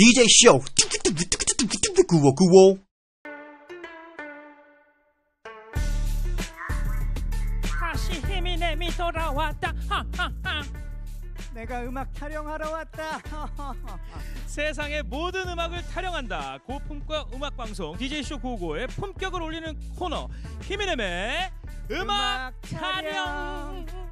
DJ 쇼 뚜뚜뚜뚜뚜뚜뚜뚜 구워 구호 다시 힘이 내미 돌아왔다 하하하 내가 음악 타령하러 왔다 세상의 모든 음악을 타령한다 고품과 음악 방송 DJ 쇼 구호의 품격을 올리는 코너 힘이 내미 음악, 음악 타령. 타령.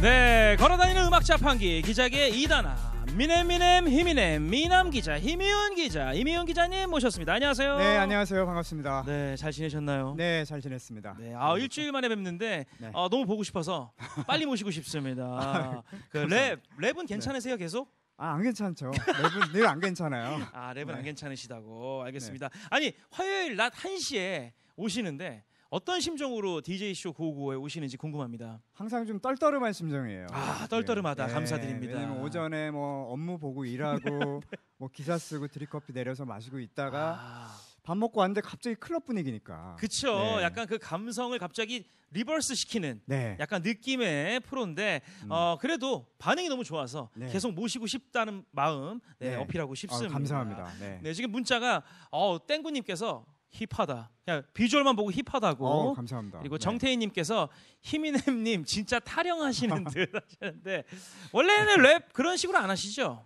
네, 걸어다니는 음악 자판기 기자계 이단아미넴미넴 히미넴 미남 기자 히미윤 기자 이미윤 기자님 모셨습니다. 안녕하세요. 네, 안녕하세요. 반갑습니다. 네, 잘 지내셨나요? 네, 잘 지냈습니다. 네, 아 네. 일주일 만에 뵙는데 네. 아, 너무 보고 싶어서 빨리 모시고 싶습니다. 그랩 랩은 네. 괜찮으세요? 계속? 아, 안 괜찮죠. 랩은 늘안 괜찮아요. 아, 랩은 네. 안 괜찮으시다고. 네. 알겠습니다. 아니, 화요일 낮 1시에 오시는데 어떤 심정으로 DJ쇼 고고에 오시는지 궁금합니다. 항상 좀 떨떠름한 심정이에요. 아, 떨떠름하다. 네. 감사드립니다. 왜 오전에 뭐 업무 보고 일하고 네. 뭐 기사 쓰고 드립커피 내려서 마시고 있다가 아. 밥 먹고 왔는데 갑자기 클럽 분위기니까. 그쵸. 네. 약간 그 감성을 갑자기 리버스 시키는 네. 약간 느낌의 프로인데 음. 어, 그래도 반응이 너무 좋아서 네. 계속 모시고 싶다는 마음 네, 네. 어필하고 싶습니다. 어, 감사합니다. 네. 네. 지금 문자가 어, 땡구님께서 힙하다. 그냥 비주얼만 보고 힙하다고. 어, 감사합니다. 그리고 네. 정태희님께서 희민햄님 진짜 타령하시는 듯 하시는데 원래는 랩 그런 식으로 안 하시죠?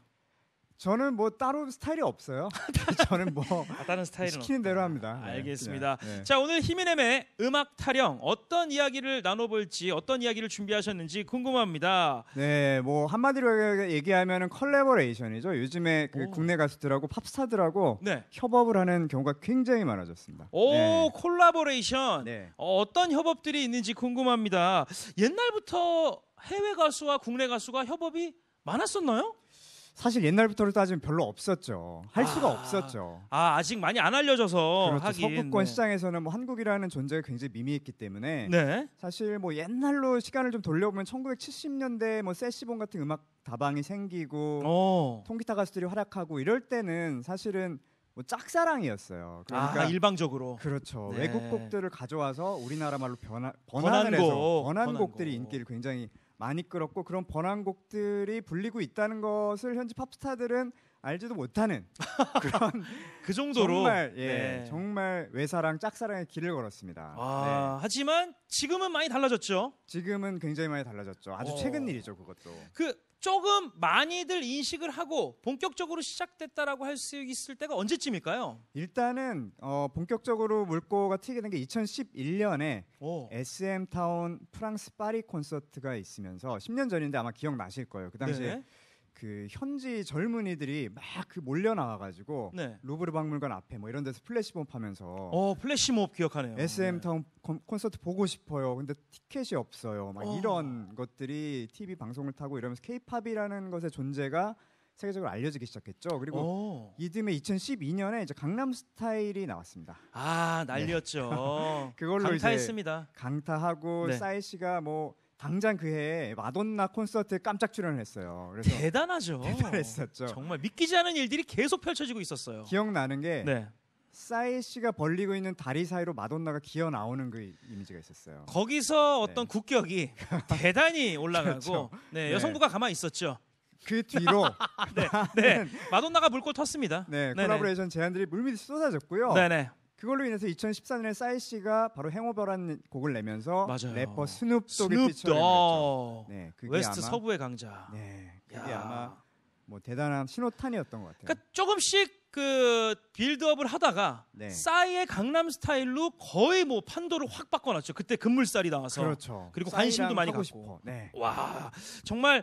저는 뭐 따로 스타일이 없어요. 저는 뭐 아, 다른 스타일은 시키는 없다. 대로 합니다. 네. 알겠습니다. 네, 네. 자 오늘 히미넴의 음악 타령 어떤 이야기를 나눠볼지 어떤 이야기를 준비하셨는지 궁금합니다. 네, 뭐 한마디로 얘기하면 은 컬래버레이션이죠. 요즘에 그 국내 가수들하고 팝스타들하고 네. 협업을 하는 경우가 굉장히 많아졌습니다. 오 네. 콜라보레이션 네. 어, 어떤 협업들이 있는지 궁금합니다. 옛날부터 해외 가수와 국내 가수가 협업이 많았었나요? 사실 옛날부터를 따지면 별로 없었죠. 할 수가 아, 없었죠. 아 아직 많이 안 알려져서 그렇죠. 하긴, 서구권 네. 시장에서는 뭐 한국이라는 존재가 굉장히 미미했기 때문에 네. 사실 뭐 옛날로 시간을 좀 돌려보면 1970년대 뭐 세시본 같은 음악 다방이 생기고 오. 어. 통기타 가수들이 활약하고 이럴 때는 사실은 뭐 짝사랑이었어요. 아, 그러니까 아, 일방적으로 그렇죠. 네. 외국 곡들을 가져와서 우리나라 말로 변화, 번안을 번안곡, 해서 번안곡들이 번안곡. 인기를 굉장히 많이 끌었고 그런 번안곡들이 불리고 있다는 것을 현지 팝스타들은 알지도 못하는 그런 그 정도로 정말 예, 네. 정말 외사랑 짝사랑의 길을 걸었습니다. 아, 네. 하지만 지금은 많이 달라졌죠. 지금은 굉장히 많이 달라졌죠. 아주 오. 어. 최근 일이죠, 그것도. 그 조금 많이들 인식을 하고 본격적으로 시작됐다라고 할 수 있을 때가 언제쯤일까요? 일단은 어, 본격적으로 물꼬가 튀게 된 게 2011년에 오. SM 타운 프랑스 파리 콘서트가 있으면서 10년 전인데 아마 기억나실 거예요. 그 당시에 네. 그 현지 젊은이들이 막그 몰려 나와가지고 네. 루브르 박물관 앞에 뭐 이런 데서 플래시몹 하면서 어 플래시몹 기억하네요. SM 네. 타운 네. 콘서트 보고 싶어요. 근데 티켓이 없어요. 막 어. 이런 것들이 TV 방송을 타고 이러면서 K-팝이라는 것의 존재가 세계적으로 알려지기 시작했죠. 그리고 오. 어. 이듬해 2012년에 이제 강남 스타일이 나왔습니다. 아, 난리였죠. 네. 그걸로 강타했습니다. 이제 강타하고 네. 싸이 씨가 뭐 당장 그 해에 마돈나 콘서트에 깜짝 출연을 했어요. 그래서 대단하죠. 대단했었죠. 정말 믿기지 않은 일들이 계속 펼쳐지고 있었어요. 기억나는 게 네. 사이 씨가 벌리고 있는 다리 사이로 마돈나가 기어 나오는 그 이미지가 있었어요. 거기서 네. 어떤 네. 국격이 대단히 올라가고 그렇죠. 네, 네, 여성부가 가만히 있었죠. 그 뒤로 네, 네. 마돈나가 불꽃 텄습니다. 네, 콜라보레이션 제안들이 물밑 에 쏟아졌고요. 네네. 그걸로 인해서 2014년에 싸이 씨가 바로 행오버라는 곡을 내면서 맞아요. 래퍼 스눕독이 피처링했죠. 네, 웨스트 서부의 강자. 네, 그게 야. 아마 뭐 대단한 신호탄이었던 것 같아요. 그러니까 조금씩 그 빌드업을 하다가 네. 싸이의 강남 스타일로 거의 뭐 판도를 확 바꿔놨죠. 그때 금물살이 나와서 그렇죠. 그리고 관심도 많이 갖고 싶어. 네. 와 정말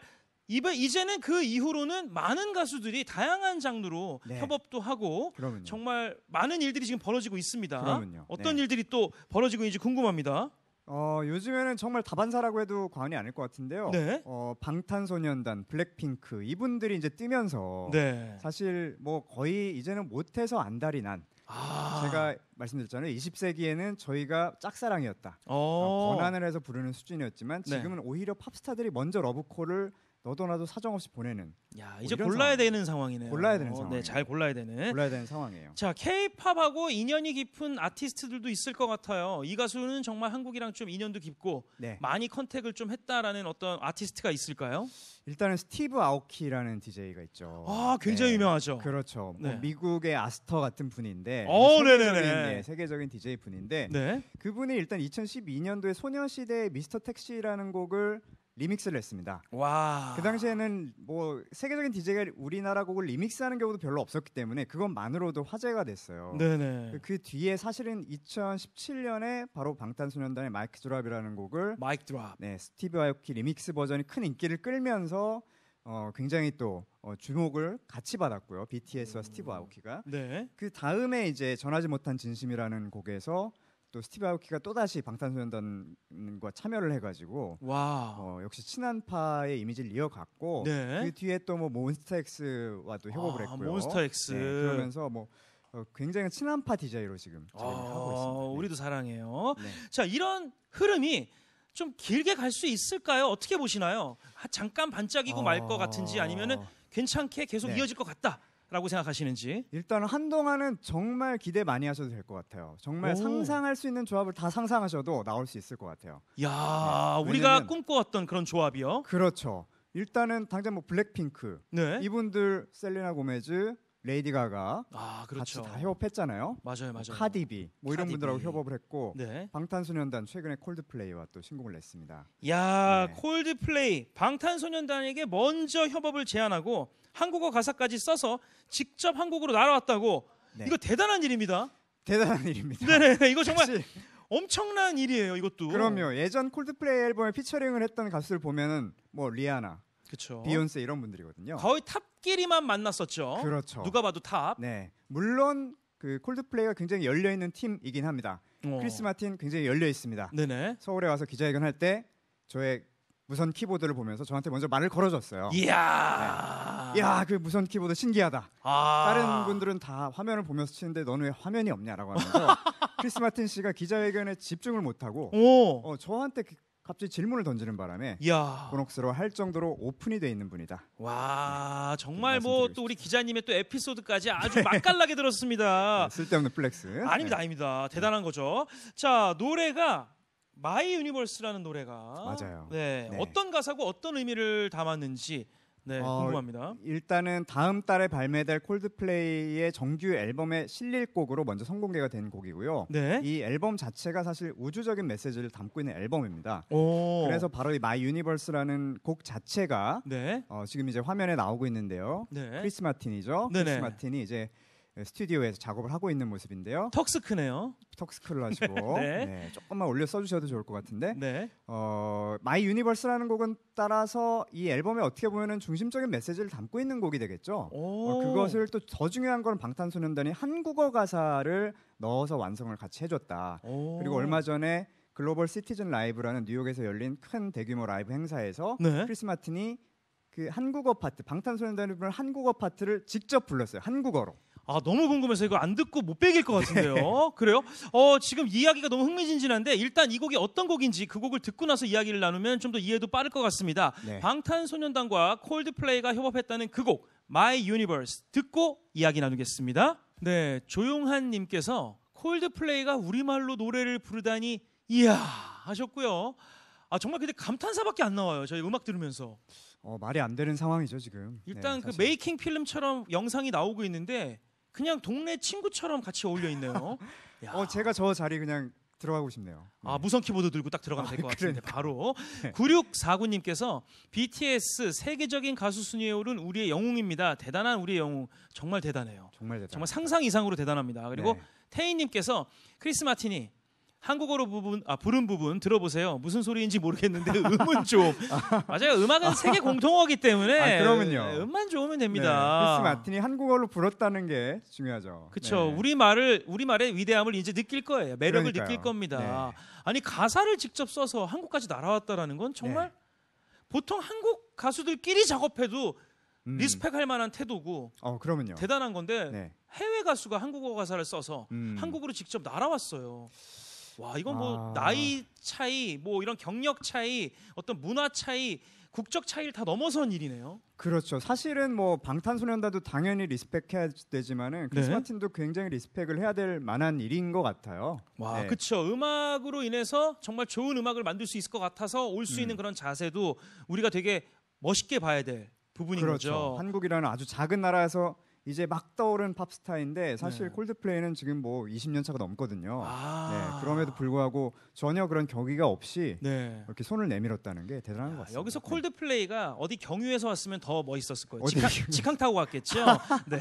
이번 이제는 그 이후로는 많은 가수들이 다양한 장르로 네. 협업도 하고 그러요 정말 많은 일들이 지금 벌어지고 있습니다. 그러요 어떤 네. 일들이 또 벌어지고 있는지 궁금합니다. 어, 요즘에는 정말 다반사라고 해도 과언이 아닐 것 같은데요. 네. 어, 방탄소년단, 블랙핑크 이분들이 이제 뜨면서 네. 사실 뭐 거의 이제는 못해서 안달이 난 아. 제가 말씀드렸잖아요. 20세기에는 저희가 짝사랑이었다. 어. 어. 권한을 해서 부르는 수준이었지만 네. 지금은 네. 오히려 팝스타들이 먼저 러브콜을 너도 나도 사정 없이 보내는. 야뭐 이제 골라야 상황. 되는 상황이네요. 골라야 되는 상황. 네, 잘 골라야 되는. 골라야 되는 상황이에요. 자, K-팝하고 인연이 깊은 아티스트들도 있을 것 같아요. 이 가수는 정말 한국이랑 좀 인연도 깊고 네. 많이 컨택을 좀 했다라는 어떤 아티스트가 있을까요? 일단은 스티브 아오키라는 DJ가 있죠. 아, 굉장히 네. 유명하죠. 그렇죠. 뭐 네. 미국의 아스터 같은 분인데 어, 뭐 예, 세계적인, 네네네. 세계적인 DJ 분인데 네. 그분이 일단 2012년도에 소녀시대 미스터 택시라는 곡을 리믹스를 했습니다. 와. 그 당시에는 뭐 세계적인 DJ가 우리나라 곡을 리믹스하는 경우도 별로 없었기 때문에 그것만으로도 화제가 됐어요. 네네. 그, 그 뒤에 사실은 2017년에 바로 방탄소년단의 마이크 드랍이라는 곡을 마이크 드랍. 네, 스티브 아이오키 리믹스 버전이 큰 인기를 끌면서 어, 굉장히 또 어, 주목을 같이 받았고요. BTS와 음. 스티브 아오키가. 네. 그 다음에 이제 전하지 못한 진심이라는 곡에서 또 스티브 아우키가 또다시 방탄소년단과 참여를 해가지고 와. 어, 역시 친한파의 이미지를 이어갔고 네. 그 뒤에 또 뭐 몬스타엑스와 도 협업을 아, 했고요. 몬스타엑스 네, 그러면서 뭐 어, 굉장히 친한파 디자이로 지금 아, 하고 있습니다. 네. 우리도 사랑해요. 네. 자 이런 흐름이 좀 길게 갈 수 있을까요? 어떻게 보시나요? 아, 잠깐 반짝이고 아. 말것 같은지 아니면은 괜찮게 계속 네. 이어질 것 같다. 라고 생각하시는지? 일단 한동안은 정말 기대 많이 하셔도 될 것 같아요. 정말 오. 상상할 수 있는 조합을 다 상상하셔도 나올 수 있을 것 같아요. 야, 네. 우리가 꿈꿔왔던 그런 조합이요? 그렇죠. 일단은 당장 뭐 블랙핑크 네. 이분들 셀리나 고메즈 레이디 가가 아, 그렇죠. 같이 다 협업했잖아요. 맞아요, 뭐 맞아요. 카디비 뭐 이런 카디비. 분들하고 협업을 했고 네. 방탄소년단 최근에 콜드플레이와 또 신곡을 냈습니다. 야, 네. 콜드플레이 방탄소년단에게 먼저 협업을 제안하고 한국어 가사까지 써서 직접 한국으로 날아왔다고 네. 이거 대단한 일입니다. 대단한 일입니다. 네, 네, 네. 이거 정말 사실... 엄청난 일이에요. 이것도. 그럼요. 예전 콜드플레이 앨범에 피처링을 했던 가수들 보면은 뭐 리아나, 그쵸. 비욘세 이런 분들이거든요. 거의 탑끼리만 만났었죠. 그렇죠. 누가 봐도 탑. 네. 물론 그 콜드플레이가 굉장히 열려 있는 팀이긴 합니다. 어. 크리스 마틴 굉장히 열려 있습니다. 네네. 서울에 와서 기자회견 할때 저의 무선 키보드를 보면서 저한테 먼저 말을 걸어줬어요. 이야. 네. 아. 야, 그 무선 키보드 신기하다. 아. 다른 분들은 다 화면을 보면서 치는데 너는 왜 화면이 없냐라고 하면서 크리스 마틴 씨가 기자회견에 집중을 못하고 어, 저한테 그 갑자기 질문을 던지는 바람에 곤혹스러워 할 정도로 오픈이 돼 있는 분이다. 와 네. 정말 뭐 또 우리 기자님의 또 에피소드까지 아주 네. 맛깔나게 들었습니다. 네, 쓸데없는 플렉스. 아닙니다, 네. 아닙니다. 대단한 거죠. 자 노래가 마이 유니버스라는 노래가 맞아요. 네, 네, 어떤 가사고 어떤 의미를 담았는지 네, 어, 궁금합니다. 일단은 다음 달에 발매될 콜드플레이의 정규 앨범에 실릴 곡으로 먼저 성공개가된 곡이고요. 네. 이 앨범 자체가 사실 우주적인 메시지를 담고 있는 앨범입니다. 오. 그래서 바로 이 마이 유니버스라는 곡 자체가 네. 어, 지금 이제 화면에 나오고 있는데요. 네. 크리스 마틴이죠. 크리스 마틴이 이제 스튜디오에서 작업을 하고 있는 모습인데요. 턱스크네요. 턱스크를 하시고 네. 네, 조금만 올려 써주셔도 좋을 것 같은데 네. 어, 마이 유니버스라는 곡은 따라서 이 앨범에 어떻게 보면 중심적인 메시지를 담고 있는 곡이 되겠죠. 어, 그것을 또 더 중요한 건 방탄소년단이 한국어 가사를 넣어서 완성을 같이 해줬다. 그리고 얼마 전에 글로벌 시티즌 라이브라는 뉴욕에서 열린 큰 대규모 라이브 행사에서 네. 크리스 마틴이 그 한국어 파트 방탄소년단의 한국어 파트를 직접 불렀어요 한국어로. 아 너무 궁금해서 이거 안 듣고 못 빼길 것 같은데요. 네. 그래요? 어 지금 이야기가 너무 흥미진진한데 일단 이 곡이 어떤 곡인지 그 곡을 듣고 나서 이야기를 나누면 좀 더 이해도 빠를 것 같습니다. 네. 방탄소년단과 콜드플레이가 협업했다는 그곡 My Universe 듣고 이야기 나누겠습니다. 네 조용한 님께서 콜드플레이가 우리말로 노래를 부르다니 이야 하셨고요. 아 정말 근데 감탄사밖에 안 나와요. 저희 음악 들으면서. 어 말이 안 되는 상황이죠 지금. 일단 네, 그 메이킹 필름처럼 영상이 나오고 있는데 그냥 동네 친구처럼 같이 어울려 있네요. 어, 제가 저 자리 그냥 들어가고 싶네요. 음. 아, 무선 키보드 들고 딱 들어가면 될것 아, 같은데 그러니까. 바로 네. 9649님께서 BTS 세계적인 가수 순위에 오른 우리의 영웅입니다. 대단한 우리의 영웅. 정말 대단해요. 정말 대단. 정말 상상 이상으로 대단합니다. 그리고 네. 태희 님께서 크리스 마틴이 한국어로 부분 아 부른 부분 들어보세요. 무슨 소리인지 모르겠는데 음은 좀 맞아요. 음악은 세계 공통어기 때문에 아, 그러면요. 음만 좋으면 됩니다. 네, 피스 마틴이 한국어로 불었다는 게 중요하죠. 그렇죠. 네. 우리 말을 우리 말의 위대함을 이제 느낄 거예요. 매력을 그러니까요. 느낄 겁니다. 네. 아니 가사를 직접 써서 한국까지 날아왔다라는 건 정말 네. 보통 한국 가수들끼리 작업해도 음. 리스펙할 만한 태도고 어, 그러면요. 대단한 건데 네. 해외 가수가 한국어 가사를 써서 음. 한국으로 직접 날아왔어요. 와 이건 뭐 아. 나이 차이, 뭐 이런 경력 차이, 어떤 문화 차이, 국적 차이를 다 넘어선 일이네요. 그렇죠. 사실은 뭐 방탄소년단도 당연히 리스펙해야 되지만은 크리스 네. 마틴도 굉장히 리스펙을 해야 될 만한 일인 것 같아요. 와, 네. 그렇죠. 음악으로 인해서 정말 좋은 음악을 만들 수 있을 것 같아서 올수 음. 있는 그런 자세도 우리가 되게 멋있게 봐야 될 부분인 그렇죠. 거죠. 한국이라는 아주 작은 나라에서 이제 막 떠오른 팝스타인데 사실 네. 콜드플레이는 지금 뭐 20년 차가 넘거든요. 아~ 네, 그럼에도 불구하고 전혀 그런 경기가 없이 네. 이렇게 손을 내밀었다는 게 대단한 야, 것 같습니다. 여기서 네. 콜드플레이가 어디 경유해서 왔으면 더 멋있었을 거예요. 직항, 직항 타고 왔겠죠. 네.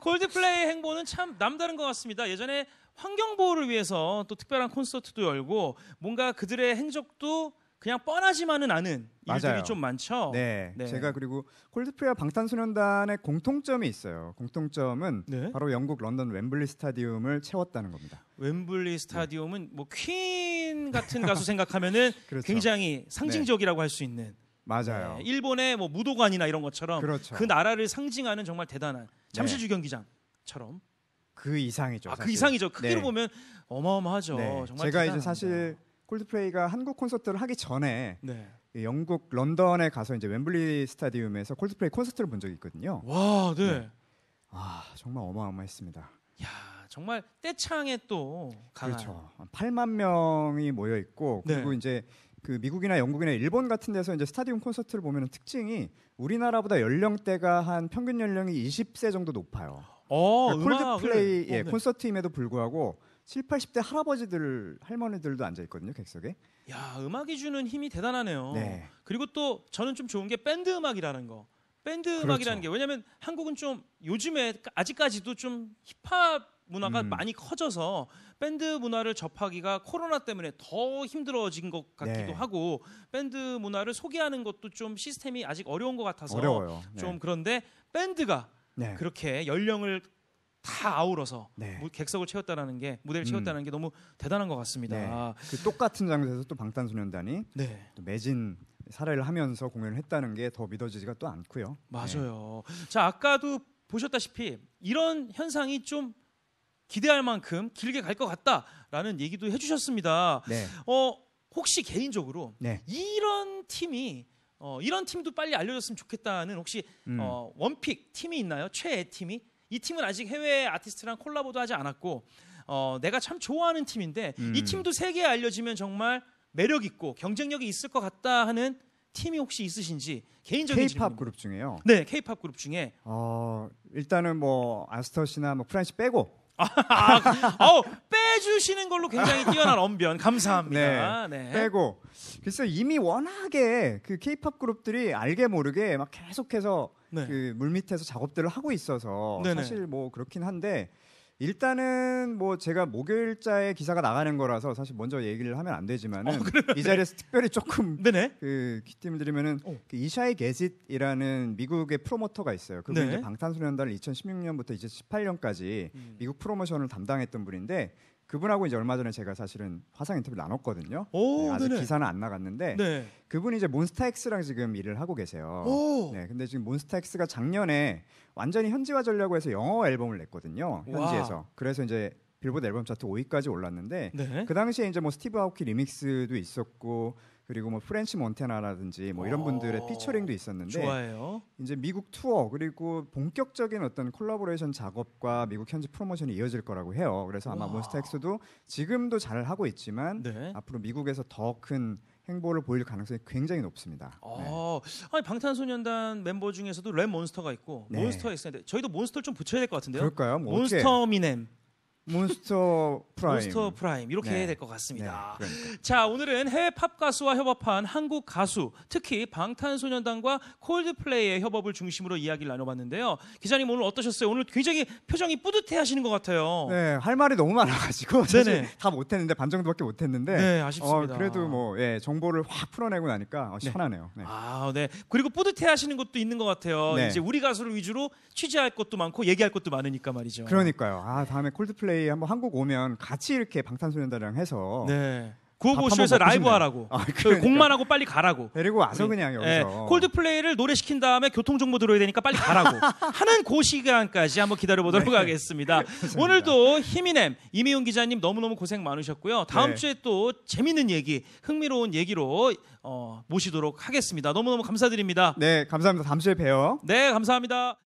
콜드플레이 행보는 참 남다른 것 같습니다. 예전에 환경 보호를 위해서 또 특별한 콘서트도 열고 뭔가 그들의 행적도 그냥 뻔하지만은 않은 맞아요. 일들이 좀 많죠. 네. 네. 제가 그리고 콜드플레이와 방탄소년단의 공통점이 있어요. 공통점은 네? 바로 영국 런던 웸블리 스타디움을 채웠다는 겁니다. 웸블리 네. 스타디움은 뭐 퀸 같은 가수 생각하면은 그렇죠. 굉장히 네. 상징적이라고 할 수 있는 맞아요. 네. 일본의 뭐 무도관이나 이런 것처럼 그렇죠. 그 나라를 상징하는 정말 대단한 잠실주 경기장처럼 그 이상이죠. 아, 그 이상이죠. 크기로 보면 어마어마하죠. 제가 이제 사실 콜드플레이가 한국 콘서트를 하기 전에 네. 영국 런던에 가서 이제 웸블리 스타디움에서 콜드플레이 콘서트를 본 적이 있거든요. 와, 네. 네. 아, 정말 어마어마했습니다. 야, 정말 떼창에또 강한. 그렇죠. 8만 명이 모여 있고 네. 그리고 네. 이제 그 미국이나 영국이나 일본 같은 데서 이제 스타디움 콘서트를 보면 특징이 우리나라보다 연령대가 한 평균 연령이 20세 정도 높아요. 어, 그러니까 콜드플레이 예, 어, 네. 콘서트임에도 불구하고 7, 0 80대 할아버지들 할머니들도 앉아 있거든요 객석에. 야 음악이 주는 힘이 대단하네요. 네. 그리고 또 저는 좀 좋은 게 밴드 음악이라는 거. 밴드 그렇죠. 음악이라는 게왜냐면 한국은 좀 요즘에 아직까지도 좀 힙합 문화가 음. 많이 커져서 밴드 문화를 접하기가 코로나 때문에 더 힘들어진 것 같기도 네. 하고 밴드 문화를 소개하는 것도 좀 시스템이 아직 어려운 것 같아서 어려워요. 네. 좀 네. 그런데 밴드가 네. 그렇게 연령을 다 아우러서 네. 객석을 채웠다는게 무대를 채웠다는 음. 게 너무 대단한 것 같습니다. 네. 아. 그 똑같은 장소에서 또 방탄소년단이 네. 또 매진 사례를 하면서 공연을 했다는 게 더 믿어지지가 또 않고요. 맞아요. 네. 자 아까도 보셨다시피 이런 현상이 좀 기대할 만큼 길게 갈 것 같다라는 얘기도 해주셨습니다. 네. 어 혹시 개인적으로 네. 이런 팀이 어, 이런 팀도 빨리 알려줬으면 좋겠다는 혹시 음. 어, 원픽 팀이 있나요? 최애 팀이? 이 팀은 아직 해외 아티스트랑 콜라보도 하지 않았고 어, 내가 참 좋아하는 팀인데 음. 이 팀도 세계에 알려지면 정말 매력 있고 경쟁력이 있을 것 같다 하는 팀이 혹시 있으신지 개인적인 K-팝 그룹 중에요. 네, K-팝 그룹 중에 어, 일단은 뭐 아스터시나 뭐 프란시 빼고 아, 아, 아, 우 빼주시는 걸로 굉장히 뛰어난 언변 감사합니다. 네, 네. 빼고 글쎄 이미 워낙에 그 케이팝 그룹들이 알게 모르게 막 계속해서 네. 그 물밑에서 작업들을 하고 있어서 네네. 사실 뭐 그렇긴 한데 일단은 뭐 제가 목요일자에 기사가 나가는 거라서 사실 먼저 얘기를 하면 안 되지만 어, 이 자리에서 네. 특별히 조금 네네. 그 기팀을 드리면은 어. 그 이샤이 게짓이라는 미국의 프로모터가 있어요. 그분이 네. 방탄소년단을 2016년부터 2018년까지 음. 미국 프로모션을 담당했던 분인데 그분하고 이제 얼마 전에 제가 사실은 화상 인터뷰 나눴거든요. 오, 네, 아직 기사는 안 나갔는데 네. 그분이 이제 몬스타엑스랑 지금 일을 하고 계세요. 오. 네, 근데 지금 몬스타엑스가 작년에 완전히 현지화 전려고 해서 영어 앨범을 냈거든요. 현지에서. 와. 그래서 이제 빌보드 앨범 차트 5위까지 올랐는데 네. 그 당시에 이제 뭐 스티브 아우키 리믹스도 있었고 그리고 뭐 프렌치 몬테나라든지 뭐 이런 어, 분들의 피처링도 있었는데 좋아요. 이제 미국 투어 그리고 본격적인 어떤 콜라보레이션 작업과 미국 현지 프로모션이 이어질 거라고 해요. 그래서 아마 몬스타엑스도 지금도 잘 하고 있지만 네. 앞으로 미국에서 더 큰 행보를 보일 가능성이 굉장히 높습니다. 아, 네. 아니 방탄소년단 멤버 중에서도 랩 몬스터가 있고 네. 몬스터가 있었는데 저희도 몬스터를 좀 붙여야 될 것 같은데요. 그럴까요? 뭐 몬스터 미넴. 몬스터 프라임, 로스터 프라임 이렇게 네. 해야 될 것 같습니다. 네, 그러니까. 자 오늘은 해외 팝 가수와 협업한 한국 가수 특히 방탄소년단과 콜드플레이의 협업을 중심으로 이야기를 나눠봤는데요. 기자님 오늘 어떠셨어요? 오늘 굉장히 표정이 뿌듯해하시는 것 같아요. 네, 할 말이 너무 많아가지고 네네. 다 못했는데 반 정도밖에 못했는데 네, 아쉽습니다. 어, 그래도 뭐 예, 정보를 확 풀어내고 나니까 어, 네. 시원하네요. 네. 아, 네. 그리고 뿌듯해하시는 것도 있는 것 같아요. 네. 이제 우리 가수를 위주로 취재할 것도 많고 얘기할 것도 많으니까 말이죠. 그러니까요. 아 다음에 콜드플레이 한번 한국 오면 가 같이 이렇게 방탄소년단이랑 해서 네. 구호고쇼에서 라이브 하라고. 아, 그 그러니까. 공만 하고 빨리 가라고. 데리고 와서 그냥 예. 여기서. 예, 콜드플레이를 노래 시킨 다음에 교통 정보 들어야 되니까 빨리 가라고. 하는 고그 시간까지 한번 기다려보도록 네. 하겠습니다. 오늘도 히미넴 이미용 기자님 너무너무 고생 많으셨고요. 다음 네. 주에 또 재밌는 얘기, 흥미로운 얘기로 어, 모시도록 하겠습니다. 너무너무 감사드립니다. 네, 감사합니다. 다음 주에 봬요. 네, 감사합니다.